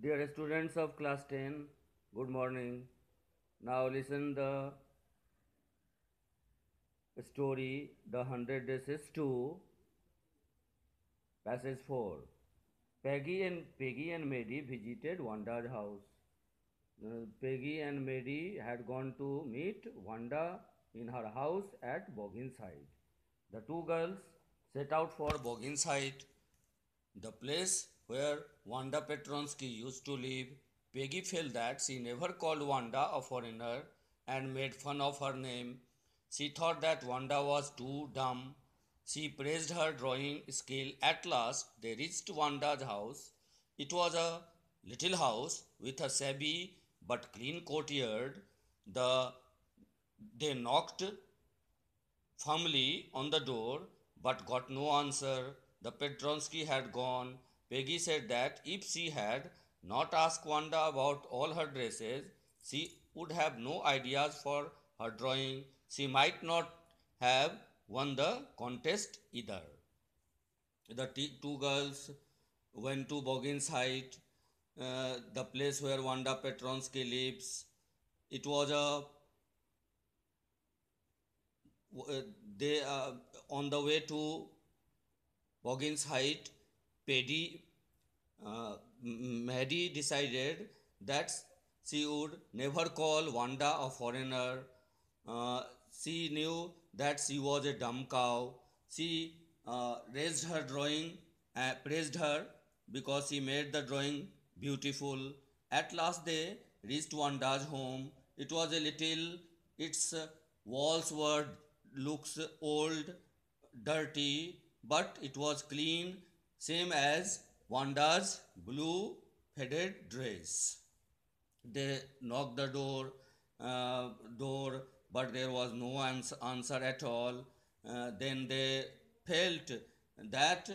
Dear students of class 10, good morning. Now listen the story The 100 Days is 2, passage 4. Peggy and Peggy and Mary visited Wanda's house. Peggy and Mary had gone to meet Wanda in her house at Bogginside. The two girls set out for Bogginside, the place where Wanda Petronsky used to live, Peggy felt that she never called Wanda a foreigner and made fun of her name. She thought that Wanda was too dumb. She praised her drawing skill. At last, they reached Wanda's house. It was a little house with a shabby but clean courtyard. The they knocked firmly on the door but got no answer. The Petronsky had gone. Peggy said that if she had not asked Wanda about all her dresses, she would have no ideas for her drawing. She might not have won the contest either. The two girls went to Boggins Height, uh, the place where Wanda Petronsky lives. It was a uh, they uh, on the way to Boggins Height Paddy, uh, Maddie decided that she would never call Wanda a foreigner. Uh, she knew that she was a dumb cow. She uh, raised her drawing, uh, praised her because she made the drawing beautiful. At last, they reached Wanda's home. It was a little, its uh, walls were looks old, dirty, but it was clean same as Wanda's blue faded dress. They knocked the door, uh, door, but there was no ans- answer at all. Uh, then they felt that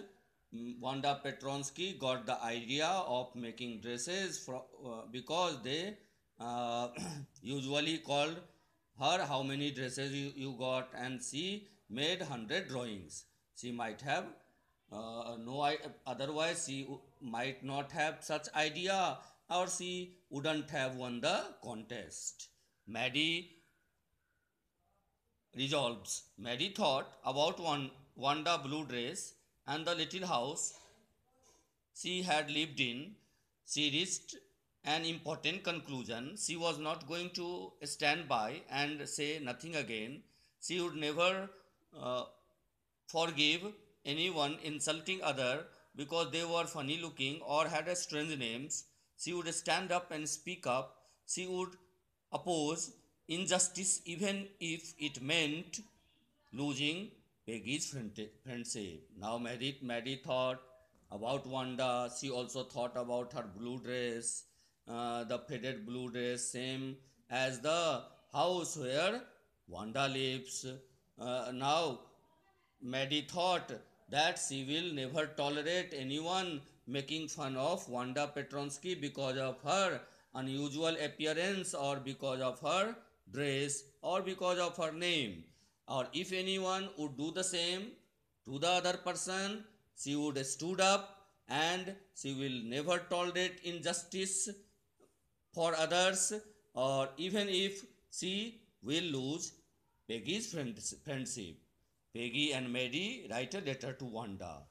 mm, Wanda Petronsky got the idea of making dresses for, uh, because they uh, usually called her how many dresses you, you got and she made 100 drawings. She might have uh, no I, otherwise she might not have such idea or she wouldn't have won the contest mary resolves mary thought about one wanda blue dress and the little house she had lived in she reached an important conclusion she was not going to stand by and say nothing again she would never uh, forgive anyone insulting other because they were funny looking or had a strange names she would stand up and speak up she would oppose injustice even if it meant losing peggy's friendship now mary, mary thought about wanda she also thought about her blue dress uh, the faded blue dress same as the house where wanda lives uh, now Maddie thought that she will never tolerate anyone making fun of Wanda Petronsky because of her unusual appearance or because of her dress or because of her name. Or if anyone would do the same to the other person, she would stood up and she will never tolerate injustice for others or even if she will lose Peggy's friendship. Peggy and Mary write a letter to Wanda.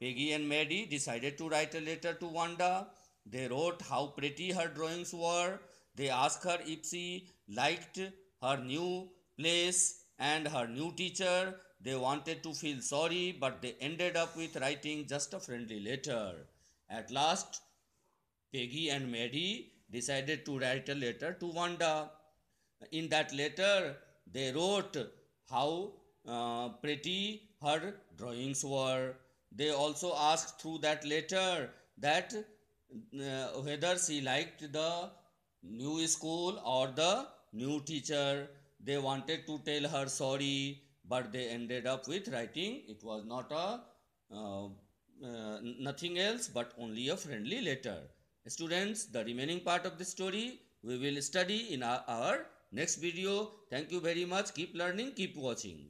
Peggy and Mary decided to write a letter to Wanda. They wrote how pretty her drawings were. They asked her if she liked her new place and her new teacher. They wanted to feel sorry, but they ended up with writing just a friendly letter. At last, Peggy and Mary decided to write a letter to Wanda. In that letter, they wrote how uh, pretty her drawings were. They also asked through that letter that uh, whether she liked the new school or the new teacher. They wanted to tell her sorry, but they ended up with writing it was not a uh, uh, nothing else but only a friendly letter. Students, the remaining part of the story we will study in our, our next video. Thank you very much. Keep learning, keep watching.